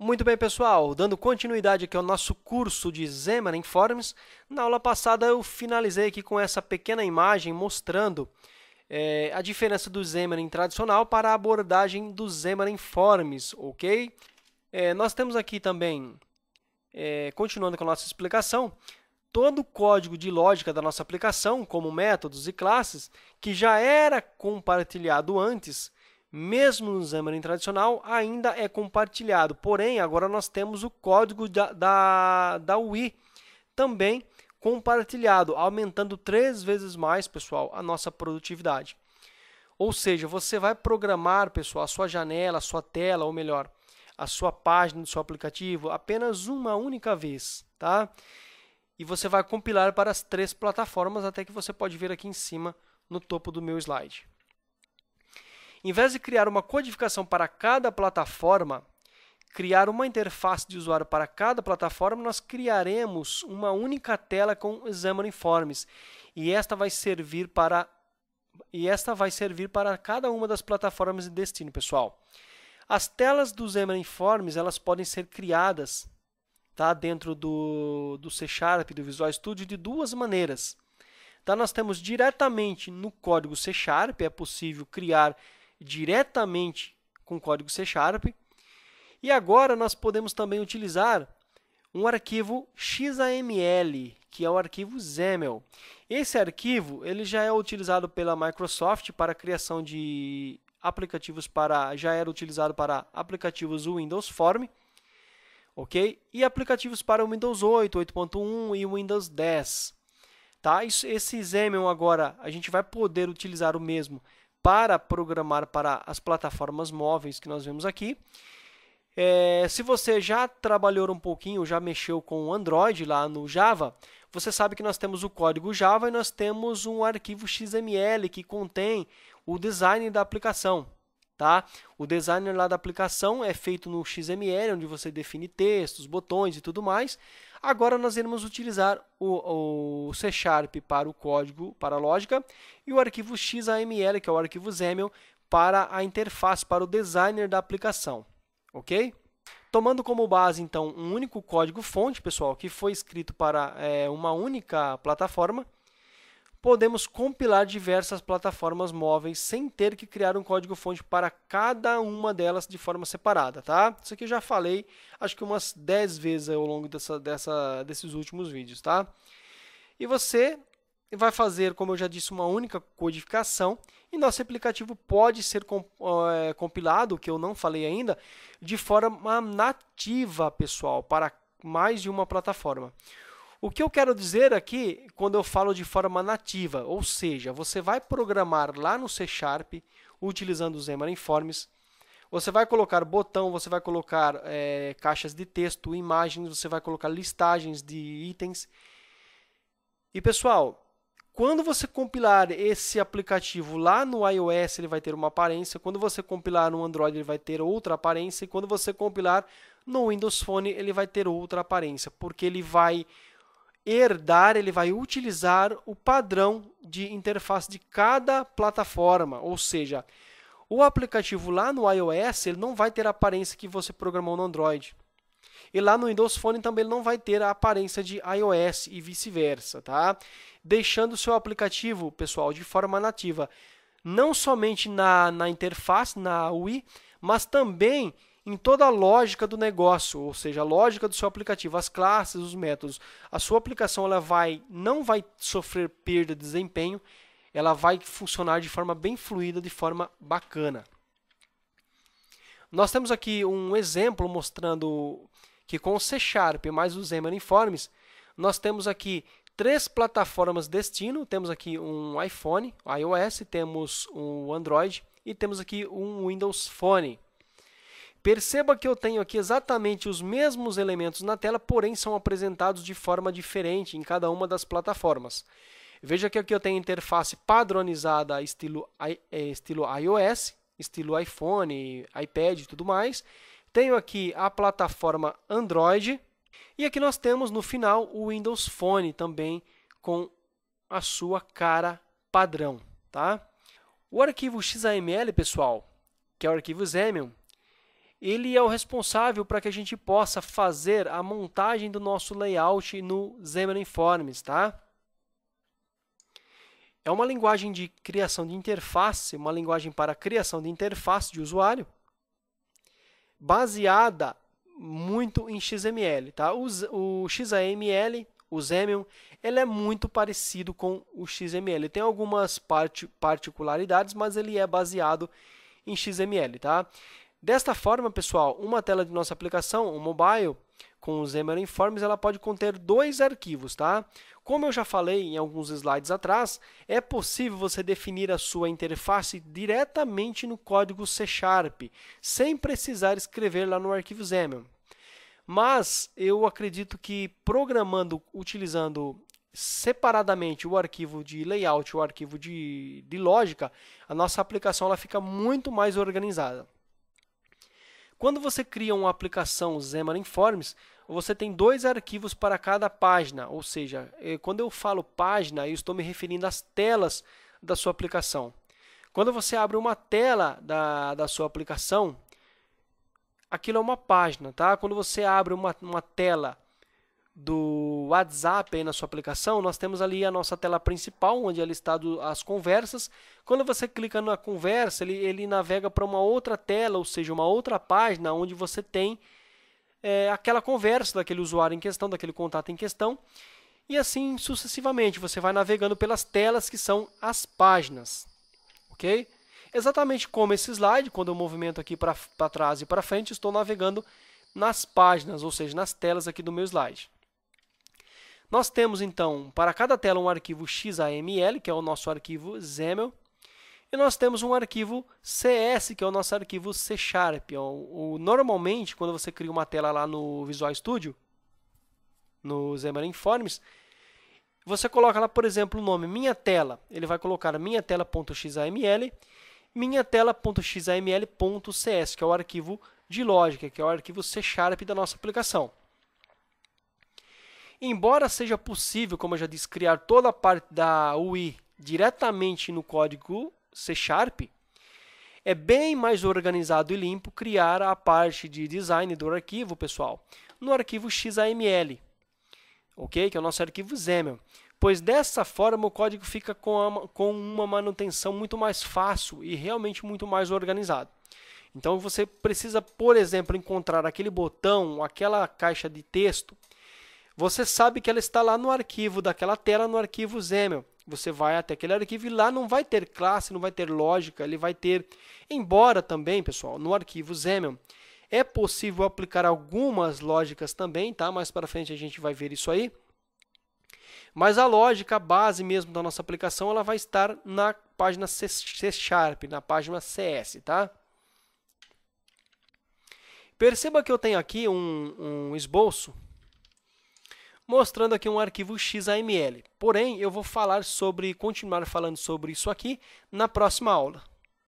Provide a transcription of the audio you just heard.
Muito bem, pessoal, dando continuidade aqui ao nosso curso de Zeman Forms, na aula passada eu finalizei aqui com essa pequena imagem mostrando é, a diferença do Zeman tradicional para a abordagem do Zeman Forms, ok? É, nós temos aqui também, é, continuando com a nossa explicação, todo o código de lógica da nossa aplicação, como métodos e classes, que já era compartilhado antes, mesmo no Xamarin tradicional, ainda é compartilhado. Porém, agora nós temos o código da, da, da UI também compartilhado, aumentando três vezes mais, pessoal, a nossa produtividade. Ou seja, você vai programar, pessoal, a sua janela, a sua tela, ou melhor, a sua página do seu aplicativo apenas uma única vez, tá? E você vai compilar para as três plataformas, até que você pode ver aqui em cima no topo do meu slide em vez de criar uma codificação para cada plataforma, criar uma interface de usuário para cada plataforma, nós criaremos uma única tela com Xamarin Forms. E esta vai servir para e esta vai servir para cada uma das plataformas de destino, pessoal. As telas do Xamarin Forms, elas podem ser criadas tá, dentro do, do C Sharp, do Visual Studio, de duas maneiras. Tá, nós temos diretamente no código C Sharp, é possível criar diretamente com código C Sharp. E agora nós podemos também utilizar um arquivo XAML, que é o arquivo XAML. Esse arquivo ele já é utilizado pela Microsoft para a criação de aplicativos para já era utilizado para aplicativos Windows Form, OK? E aplicativos para o Windows 8, 8.1 e Windows 10. Tá? esse XAML agora a gente vai poder utilizar o mesmo para programar para as plataformas móveis que nós vemos aqui. É, se você já trabalhou um pouquinho, já mexeu com Android lá no Java, você sabe que nós temos o código Java e nós temos um arquivo XML que contém o design da aplicação. Tá? O designer lá da aplicação é feito no XML, onde você define textos, botões e tudo mais. Agora nós iremos utilizar o, o C Sharp para o código, para a lógica, e o arquivo XAML, que é o arquivo XAML, para a interface, para o designer da aplicação. Ok? Tomando como base, então, um único código fonte, pessoal, que foi escrito para é, uma única plataforma, podemos compilar diversas plataformas móveis sem ter que criar um código-fonte para cada uma delas de forma separada, tá? Isso aqui eu já falei, acho que umas 10 vezes ao longo dessa, dessa, desses últimos vídeos, tá? E você vai fazer, como eu já disse, uma única codificação e nosso aplicativo pode ser eh, compilado, que eu não falei ainda, de forma nativa, pessoal, para mais de uma plataforma. O que eu quero dizer aqui quando eu falo de forma nativa, ou seja, você vai programar lá no C Sharp, utilizando os Forms, você vai colocar botão, você vai colocar é, caixas de texto, imagens, você vai colocar listagens de itens. E pessoal, quando você compilar esse aplicativo lá no iOS, ele vai ter uma aparência. Quando você compilar no Android, ele vai ter outra aparência. E quando você compilar no Windows Phone, ele vai ter outra aparência, porque ele vai herdar, ele vai utilizar o padrão de interface de cada plataforma, ou seja, o aplicativo lá no iOS ele não vai ter a aparência que você programou no Android. E lá no Windows Phone também ele não vai ter a aparência de iOS e vice-versa, tá? Deixando o seu aplicativo, pessoal, de forma nativa, não somente na, na interface, na UI, mas também em toda a lógica do negócio, ou seja, a lógica do seu aplicativo, as classes, os métodos. A sua aplicação ela vai não vai sofrer perda de desempenho, ela vai funcionar de forma bem fluida, de forma bacana. Nós temos aqui um exemplo mostrando que com o C Sharp mais o Xamarin Informs, nós temos aqui três plataformas destino. Temos aqui um iPhone, iOS, temos um Android e temos aqui um Windows Phone. Perceba que eu tenho aqui exatamente os mesmos elementos na tela, porém são apresentados de forma diferente em cada uma das plataformas. Veja que aqui eu tenho interface padronizada estilo, é, estilo iOS, estilo iPhone, iPad e tudo mais. Tenho aqui a plataforma Android. E aqui nós temos no final o Windows Phone também com a sua cara padrão. Tá? O arquivo XAML, pessoal, que é o arquivo Zemium, ele é o responsável para que a gente possa fazer a montagem do nosso layout no Xamarin Forms, tá? É uma linguagem de criação de interface, uma linguagem para criação de interface de usuário, baseada muito em XML, tá? O, XAML, o Xamarin, ele é muito parecido com o XML. Ele tem algumas particularidades, mas ele é baseado em XML, tá? Desta forma, pessoal, uma tela de nossa aplicação, o mobile, com o Xamarin Forms, ela pode conter dois arquivos, tá? Como eu já falei em alguns slides atrás, é possível você definir a sua interface diretamente no código C Sharp, sem precisar escrever lá no arquivo XAML. Mas eu acredito que programando utilizando separadamente o arquivo de layout e o arquivo de, de lógica, a nossa aplicação ela fica muito mais organizada. Quando você cria uma aplicação Xamarin Forms, você tem dois arquivos para cada página, ou seja, eh, quando eu falo página, eu estou me referindo às telas da sua aplicação. Quando você abre uma tela da, da sua aplicação, aquilo é uma página, tá? Quando você abre uma, uma tela do WhatsApp aí na sua aplicação, nós temos ali a nossa tela principal, onde é listado as conversas. Quando você clica na conversa, ele, ele navega para uma outra tela, ou seja, uma outra página onde você tem é, aquela conversa daquele usuário em questão, daquele contato em questão. E assim sucessivamente, você vai navegando pelas telas que são as páginas. Ok? Exatamente como esse slide, quando eu movimento aqui para trás e para frente, estou navegando nas páginas, ou seja, nas telas aqui do meu slide. Nós temos, então, para cada tela um arquivo XAML, que é o nosso arquivo XAML, e nós temos um arquivo CS, que é o nosso arquivo C Sharp. É o, o, normalmente, quando você cria uma tela lá no Visual Studio, no Xamarin Informs, você coloca lá, por exemplo, o nome minha tela. Ele vai colocar minha tela.xaml, minha tela.xaml.cs, que é o arquivo de lógica, que é o arquivo C Sharp da nossa aplicação. Embora seja possível, como eu já disse, criar toda a parte da UI diretamente no código C Sharp, é bem mais organizado e limpo criar a parte de design do arquivo, pessoal, no arquivo XAML, ok? Que é o nosso arquivo XAML. Pois dessa forma o código fica com, a, com uma manutenção muito mais fácil e realmente muito mais organizado. Então você precisa, por exemplo, encontrar aquele botão, aquela caixa de texto você sabe que ela está lá no arquivo daquela tela, no arquivo XAML. Você vai até aquele arquivo e lá não vai ter classe, não vai ter lógica, ele vai ter. Embora também, pessoal, no arquivo XAML é possível aplicar algumas lógicas também, tá? Mais para frente a gente vai ver isso aí. Mas a lógica, a base mesmo da nossa aplicação, ela vai estar na página C, Sharp, na página CS, tá? Perceba que eu tenho aqui um, um esboço mostrando aqui um arquivo XAML. Porém, eu vou falar sobre, continuar falando sobre isso aqui na próxima aula.